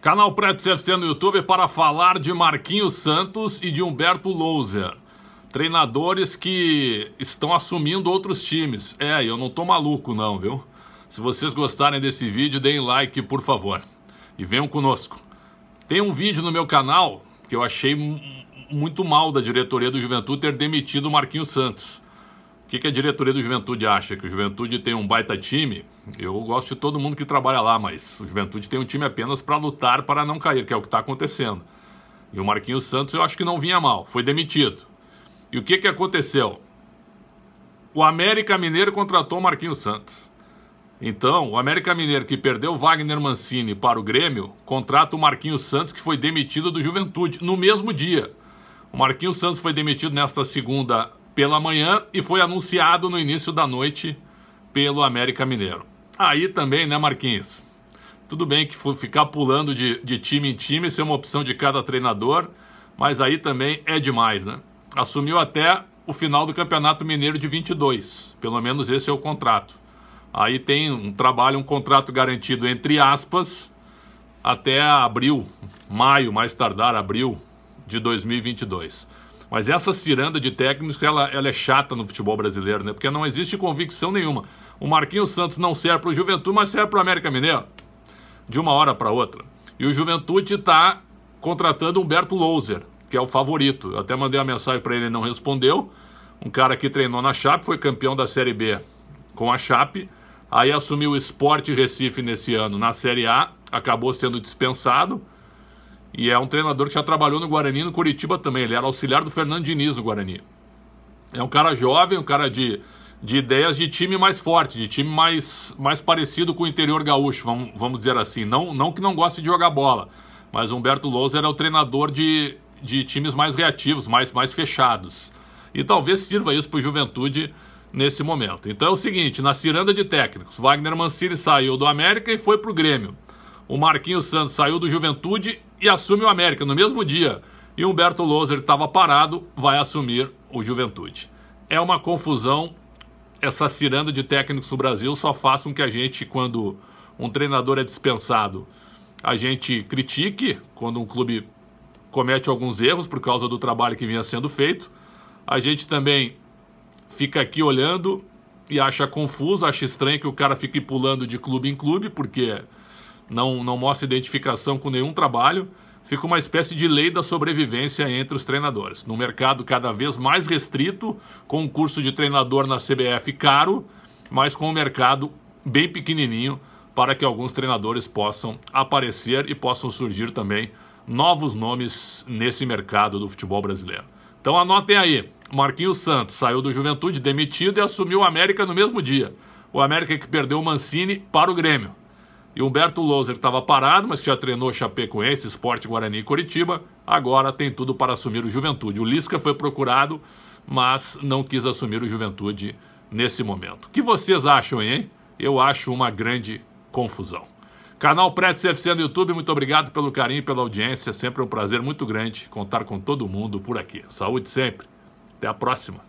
Canal Preto FC no YouTube para falar de Marquinhos Santos e de Humberto Louser. Treinadores que estão assumindo outros times. É, eu não tô maluco não, viu? Se vocês gostarem desse vídeo, deem like, por favor. E venham conosco. Tem um vídeo no meu canal que eu achei muito mal da diretoria do Juventude ter demitido o Marquinhos Santos. O que, que, a diretoria do Juventude acha? Que o Juventude tem um baita time? Eu gosto de todo mundo que trabalha lá, mas o Juventude tem um time apenas para lutar para não cair, que é o que está acontecendo. E o Marquinhos Santos eu acho que não vinha mal, foi demitido. E o que, que aconteceu? O América Mineiro contratou o Marquinhos Santos. Então, o América Mineiro, que perdeu Wagner Mancini para o Grêmio, contrata o Marquinhos Santos, que foi demitido do Juventude, no mesmo dia. O Marquinhos Santos foi demitido nesta segunda pela manhã e foi anunciado no início da noite pelo América Mineiro. Aí também, né, Marquinhos? Tudo bem que ficar pulando de, de time em time, isso é uma opção de cada treinador, mas aí também é demais, né? Assumiu até o final do Campeonato Mineiro de 22, pelo menos esse é o contrato. Aí tem um trabalho, um contrato garantido, entre aspas, até abril, maio, mais tardar, abril de 2022. Mas essa ciranda de técnicos, ela, ela é chata no futebol brasileiro, né? Porque não existe convicção nenhuma. O Marquinhos Santos não serve para o Juventude, mas serve para o América Mineiro. De uma hora para outra. E o Juventude está contratando Humberto Louser, que é o favorito. Eu até mandei uma mensagem para ele, ele não respondeu. Um cara que treinou na Chape, foi campeão da Série B com a Chape. Aí assumiu o Sport Recife nesse ano na Série A, acabou sendo dispensado. E é um treinador que já trabalhou no Guarani no Curitiba também. Ele era auxiliar do Fernando Diniz no Guarani. É um cara jovem, um cara de, de ideias de time mais forte, de time mais, mais parecido com o interior gaúcho, vamos, vamos dizer assim. Não, não que não goste de jogar bola, mas Humberto Louser é o treinador de, de times mais reativos, mais, mais fechados. E talvez sirva isso para o Juventude nesse momento. Então é o seguinte, na ciranda de técnicos, Wagner Mancini saiu do América e foi para o Grêmio. O Marquinhos Santos saiu do Juventude e assume o América no mesmo dia. E Humberto Loser, que estava parado, vai assumir o Juventude. É uma confusão. Essa ciranda de técnicos do Brasil só faz com que a gente, quando um treinador é dispensado, a gente critique quando um clube comete alguns erros por causa do trabalho que vinha sendo feito. A gente também fica aqui olhando e acha confuso, acha estranho que o cara fique pulando de clube em clube, porque não, não mostra identificação com nenhum trabalho, fica uma espécie de lei da sobrevivência entre os treinadores. Num mercado cada vez mais restrito, com um curso de treinador na CBF caro, mas com o um mercado bem pequenininho para que alguns treinadores possam aparecer e possam surgir também novos nomes nesse mercado do futebol brasileiro. Então anotem aí, Marquinhos Santos saiu do Juventude demitido e assumiu o América no mesmo dia. O América que perdeu o Mancini para o Grêmio. E Humberto Louser estava parado, mas que já treinou Chapecoense, Esporte Guarani e Coritiba. Agora tem tudo para assumir o Juventude. O Lisca foi procurado, mas não quis assumir o Juventude nesse momento. O que vocês acham, hein? Eu acho uma grande confusão. Canal Preto FC no YouTube, muito obrigado pelo carinho e pela audiência. É sempre um prazer muito grande contar com todo mundo por aqui. Saúde sempre. Até a próxima.